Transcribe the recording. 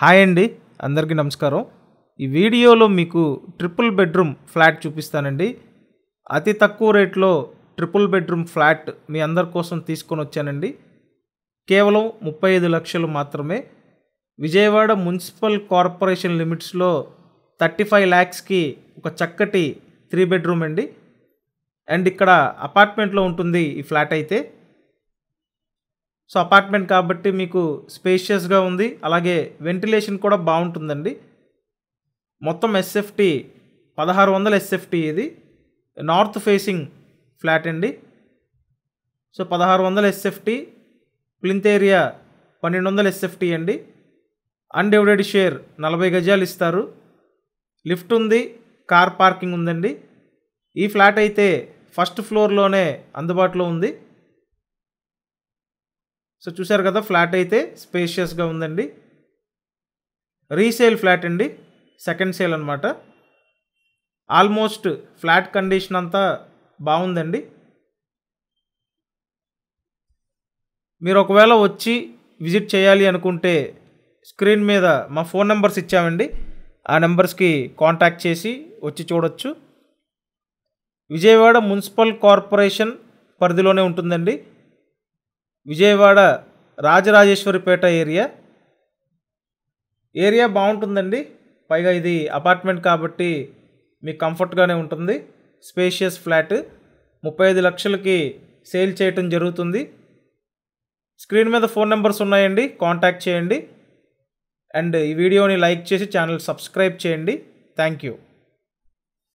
hi అండి అందరికీ నమస్కారం ఈ వీడియోలో మీకు ట్రిపుల్ బెడ్రూమ్ ఫ్లాట్ చూపిస్తానండి అతి తక్కువ రేట్లో ట్రిపుల్ బెడ్రూమ్ ఫ్లాట్ మీ అందరి కోసం తీసుకొని వచ్చానండి కేవలం ముప్పై ఐదు లక్షలు మాత్రమే విజయవాడ మున్సిపల్ కార్పొరేషన్ లిమిట్స్లో థర్టీ ఫైవ్ ల్యాక్స్కి ఒక చక్కటి త్రీ బెడ్రూమ్ అండి అండ్ ఇక్కడ అపార్ట్మెంట్లో ఉంటుంది ఈ ఫ్లాట్ అయితే సో అపార్ట్మెంట్ కాబట్టి మీకు స్పేషియస్గా ఉంది అలాగే వెంటిలేషన్ కూడా బాగుంటుందండి మొత్తం ఎస్ఎఫ్టీ పదహారు వందల ఎస్ఎఫ్టీ ఇది నార్త్ ఫేసింగ్ ఫ్లాట్ అండి సో పదహారు వందల ఎస్ఎఫ్టీ ప్లింత్ ఏరియా పన్నెండు వందల ఎస్ఎఫ్టీ అండి అన్డివైడెడ్ షేర్ నలభై గజాలు ఇస్తారు లిఫ్ట్ ఉంది కార్ పార్కింగ్ ఉందండి ఈ ఫ్లాట్ అయితే ఫస్ట్ ఫ్లోర్లోనే అందుబాటులో ఉంది సో చూసారు కదా ఫ్లాట్ అయితే స్పేషియస్గా ఉందండి రీసేల్ ఫ్లాట్ అండి సెకండ్ సేల్ అనమాట ఆల్మోస్ట్ ఫ్లాట్ కండిషన్ అంతా బాగుందండి మీరు ఒకవేళ వచ్చి విజిట్ చేయాలి అనుకుంటే స్క్రీన్ మీద మా ఫోన్ నెంబర్స్ ఇచ్చామండి ఆ నెంబర్స్కి కాంటాక్ట్ చేసి వచ్చి చూడొచ్చు విజయవాడ మున్సిపల్ కార్పొరేషన్ పరిధిలోనే ఉంటుందండి విజయవాడ రాజరాజేశ్వరిపేట ఏరియా ఏరియా బాగుంటుందండి పైగా ఇది అపార్ట్మెంట్ కాబట్టి మీకు కంఫర్ట్గానే ఉంటుంది స్పేషియస్ ఫ్లాట్ ముప్పై ఐదు లక్షలకి సేల్ చేయటం జరుగుతుంది స్క్రీన్ మీద ఫోన్ నెంబర్స్ ఉన్నాయండి కాంటాక్ట్ చేయండి అండ్ ఈ వీడియోని లైక్ చేసి ఛానల్ సబ్స్క్రైబ్ చేయండి థ్యాంక్ యూ